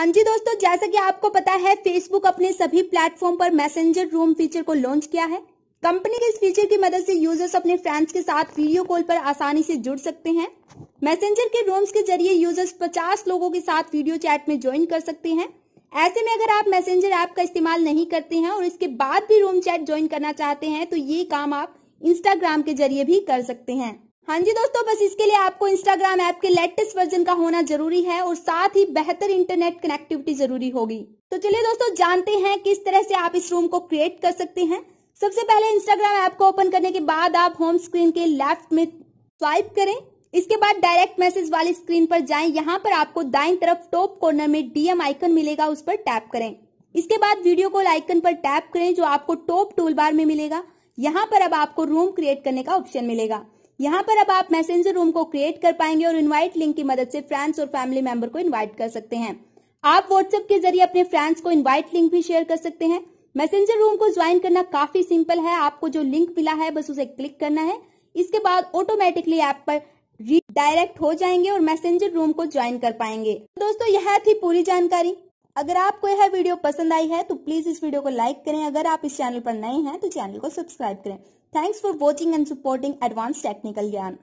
हाँ जी दोस्तों जैसा कि आपको पता है फेसबुक अपने सभी प्लेटफॉर्म पर मैसेंजर रूम फीचर को लॉन्च किया है कंपनी के इस फीचर की मदद से यूजर्स अपने फ्रेंड्स के साथ वीडियो कॉल पर आसानी से जुड़ सकते हैं मैसेंजर के रूम्स के जरिए यूजर्स 50 लोगों के साथ वीडियो चैट में ज्वाइन कर सकते हैं ऐसे में अगर आप मैसेंजर ऐप का इस्तेमाल नहीं करते हैं और इसके बाद भी रूम चैट ज्वाइन करना चाहते हैं तो ये काम आप इंस्टाग्राम के जरिए भी कर सकते हैं हाँ जी दोस्तों बस इसके लिए आपको इंस्टाग्राम ऐप के लेटेस्ट वर्जन का होना जरूरी है और साथ ही बेहतर इंटरनेट कनेक्टिविटी जरूरी होगी तो चलिए दोस्तों जानते हैं किस तरह से आप इस रूम को क्रिएट कर सकते हैं सबसे पहले इंस्टाग्राम ऐप को ओपन करने के बाद आप होम स्क्रीन के लेफ्ट में स्वाइप करें इसके बाद डायरेक्ट मैसेज वाली स्क्रीन पर जाए यहाँ पर आपको दाई तरफ टॉप कॉर्नर में डीएम आइकन मिलेगा उस पर टैप करें इसके बाद वीडियो कॉल आइकन पर टैप करें जो आपको टॉप टूल बार में मिलेगा यहाँ पर अब आपको रूम क्रिएट करने का ऑप्शन मिलेगा यहाँ पर अब आप मैसेजर रूम को क्रिएट कर पाएंगे और इनवाइट लिंक की मदद से फ्रेंड्स और फैमिली मेंबर को इनवाइट कर सकते हैं आप व्हाट्सएप के जरिए अपने फ्रेंड्स को इनवाइट लिंक भी शेयर कर सकते हैं मैसेजर रूम को ज्वाइन करना काफी सिंपल है आपको जो लिंक मिला है बस उसे क्लिक करना है इसके बाद ऑटोमेटिकली ऐप पर रीडायरेक्ट हो जाएंगे और मैसेजर रूम को ज्वाइन कर पाएंगे दोस्तों यह थी पूरी जानकारी अगर आपको यह वीडियो पसंद आई है तो प्लीज इस वीडियो को लाइक करें अगर आप इस चैनल पर नए हैं तो चैनल को सब्सक्राइब करें thanks for watching and supporting advance technical ज्ञान